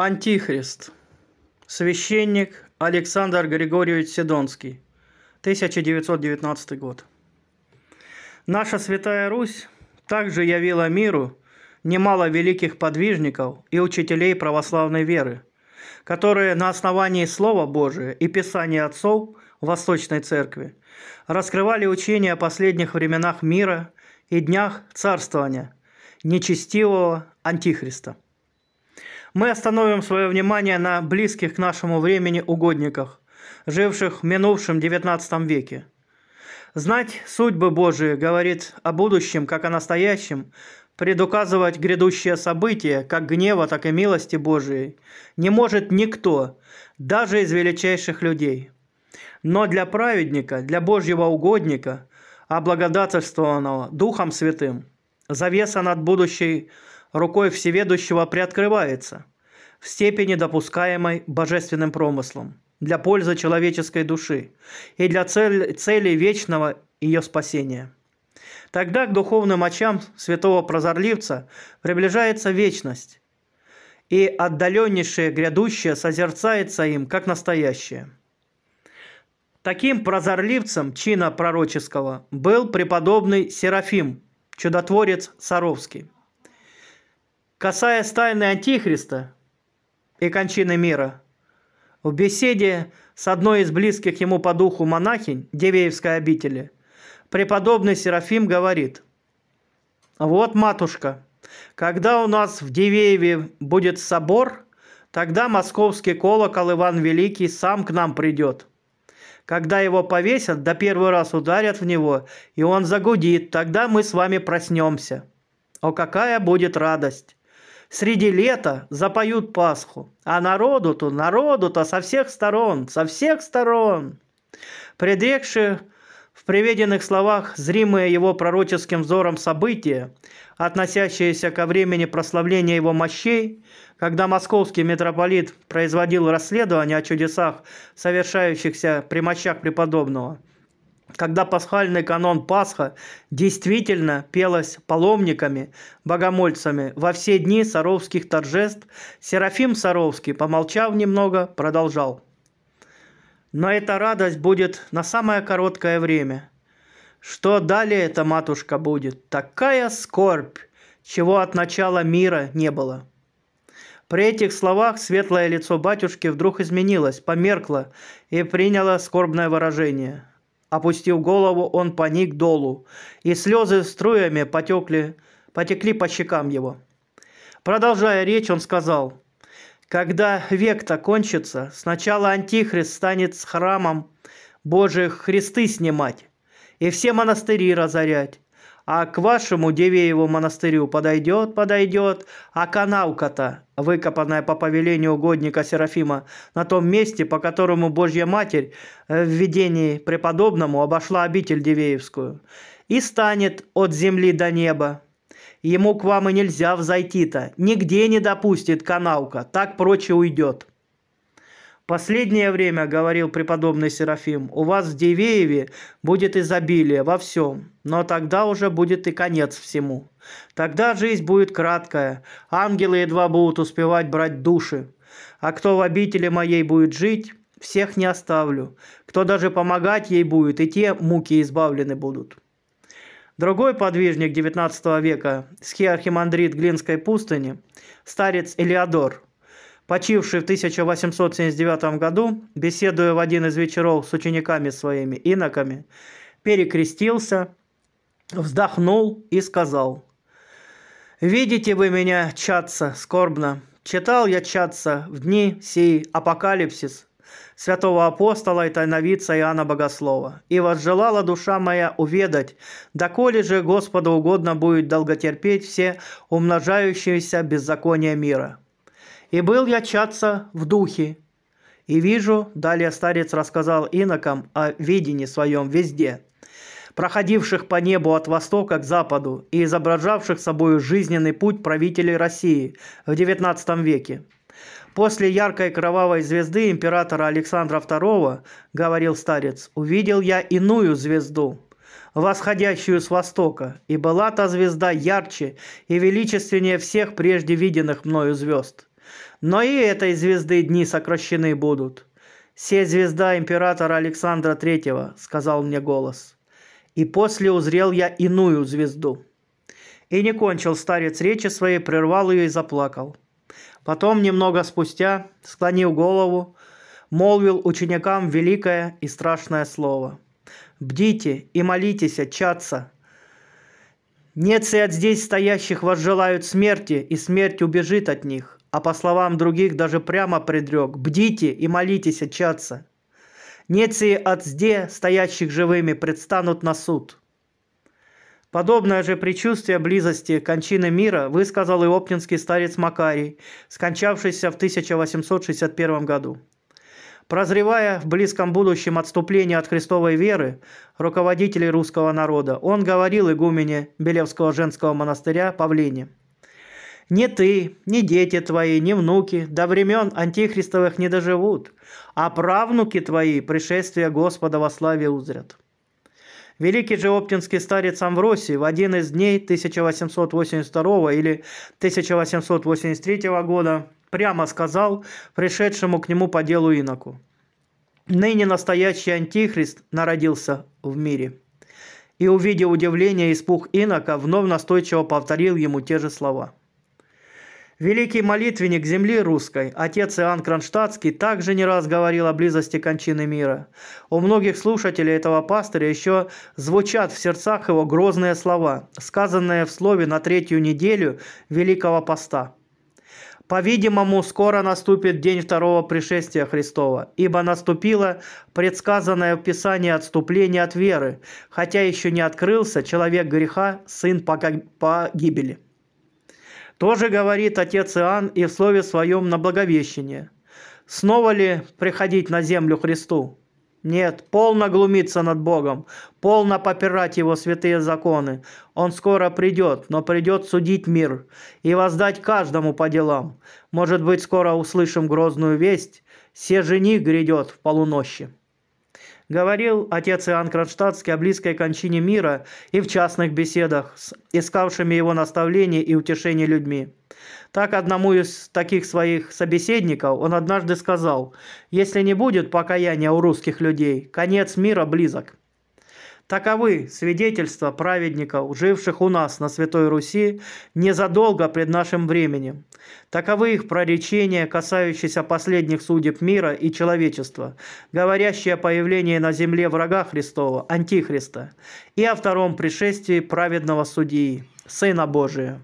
Антихрист. Священник Александр Григорьевич Седонский. 1919 год. Наша Святая Русь также явила миру немало великих подвижников и учителей православной веры, которые на основании Слова Божия и Писания Отцов Восточной Церкви раскрывали учение о последних временах мира и днях царствования нечестивого Антихриста мы остановим свое внимание на близких к нашему времени угодниках, живших в минувшем XIX веке. Знать судьбы Божии говорит о будущем, как о настоящем, предуказывать грядущие события, как гнева, так и милости Божией, не может никто, даже из величайших людей. Но для праведника, для Божьего угодника, облагодательствованного Духом Святым, завеса над будущей рукой Всеведущего приоткрывается в степени, допускаемой божественным промыслом, для пользы человеческой души и для цель, цели вечного ее спасения. Тогда к духовным очам святого прозорливца приближается вечность, и отдаленнейшее грядущее созерцается им как настоящее. Таким прозорливцем чина пророческого был преподобный Серафим, чудотворец Саровский. Касаясь тайны Антихриста и кончины мира, в беседе с одной из близких ему по духу монахинь Девеевской обители преподобный Серафим говорит, «Вот, матушка, когда у нас в Дивееве будет собор, тогда московский колокол Иван Великий сам к нам придет. Когда его повесят, да первый раз ударят в него, и он загудит, тогда мы с вами проснемся. О, какая будет радость! среди лета запоют Пасху. А народу-то, народу-то со всех сторон, со всех сторон. Предрекши в приведенных словах зримые его пророческим взором события, относящиеся ко времени прославления его мощей, когда московский митрополит производил расследование о чудесах, совершающихся при мощах преподобного – когда пасхальный канон Пасха действительно пелась паломниками, богомольцами во все дни саровских торжеств, Серафим Саровский, помолчав немного, продолжал. Но эта радость будет на самое короткое время. Что далее эта матушка будет? Такая скорбь, чего от начала мира не было. При этих словах светлое лицо батюшки вдруг изменилось, померкло и приняло скорбное выражение – Опустив голову, он поник долу, и слезы струями потекли, потекли по щекам его. Продолжая речь, он сказал, «Когда век-то кончится, сначала Антихрист станет с храмом Божьих христы снимать и все монастыри разорять, а к вашему Дивееву монастырю подойдет, подойдет, а канавка-то, выкопанная по повелению угодника Серафима, на том месте, по которому Божья Матерь э, в видении преподобному обошла обитель Дивеевскую, и станет от земли до неба. Ему к вам и нельзя взойти-то, нигде не допустит канавка, так прочее уйдет» последнее время, говорил преподобный Серафим, у вас в Дивееве будет изобилие во всем, но тогда уже будет и конец всему. Тогда жизнь будет краткая, ангелы едва будут успевать брать души. А кто в обители моей будет жить, всех не оставлю. Кто даже помогать ей будет, и те муки избавлены будут. Другой подвижник XIX века, схиархимандрит Глинской пустыни, старец Элиадор почивший в 1879 году, беседуя в один из вечеров с учениками своими, иноками, перекрестился, вздохнул и сказал, «Видите вы меня, чатца, скорбно, читал я чатца в дни сей апокалипсис святого апостола и тайновица Иоанна Богослова, и возжелала душа моя уведать, доколе же Господу угодно будет долготерпеть все умножающиеся беззакония мира». И был я чаться в духе, и вижу, далее старец рассказал инокам о видении своем везде, проходивших по небу от востока к западу и изображавших собою жизненный путь правителей России в XIX веке. После яркой кровавой звезды императора Александра II, говорил старец, увидел я иную звезду, восходящую с востока, и была та звезда ярче и величественнее всех прежде виденных мною звезд. Но и этой звезды дни сокращены будут. «Се звезда императора Александра Третьего», — сказал мне голос. «И после узрел я иную звезду». И не кончил старец речи своей, прервал ее и заплакал. Потом, немного спустя, склонил голову, молвил ученикам великое и страшное слово. «Бдите и молитесь, отчаться, нет от здесь стоящих вас желают смерти, и смерть убежит от них а по словам других даже прямо предрек «Бдите и молитесь отчаться». Неции от зде, стоящих живыми, предстанут на суд. Подобное же предчувствие близости кончины мира высказал и оптинский старец Макарий, скончавшийся в 1861 году. Прозревая в близком будущем отступление от христовой веры руководителей русского народа, он говорил игумене Белевского женского монастыря Павлине – ни ты, ни дети твои, ни внуки до времен антихристовых не доживут, а правнуки твои пришествие Господа во славе узрят». Великий же оптинский старец Амвросий в один из дней 1882 или 1883 года прямо сказал пришедшему к нему по делу иноку, «Ныне настоящий антихрист народился в мире». И, увидев удивление и испуг инока, вновь настойчиво повторил ему те же слова – Великий молитвенник земли русской, отец Иоанн Кронштадтский, также не раз говорил о близости кончины мира. У многих слушателей этого пастыря еще звучат в сердцах его грозные слова, сказанные в слове на третью неделю Великого Поста. По-видимому, скоро наступит день второго пришествия Христова, ибо наступило предсказанное в Писании отступление от веры, хотя еще не открылся человек греха, сын погибели. Тоже говорит отец Иоанн и в слове своем на благовещение. Снова ли приходить на землю Христу? Нет, полно глумиться над Богом, полно попирать Его святые законы. Он скоро придет, но придет судить мир и воздать каждому по делам. Может быть, скоро услышим грозную весть, «Се жених грядет в полунощи». Говорил отец Иоанн Кронштадтский о близкой кончине мира и в частных беседах с искавшими его наставление и утешение людьми. Так одному из таких своих собеседников он однажды сказал, «Если не будет покаяния у русских людей, конец мира близок». Таковы свидетельства праведников, живших у нас на Святой Руси незадолго пред нашим временем. Таковы их проречения, касающиеся последних судеб мира и человечества, говорящие о появлении на земле врага Христова, Антихриста, и о втором пришествии праведного судьи, Сына Божия.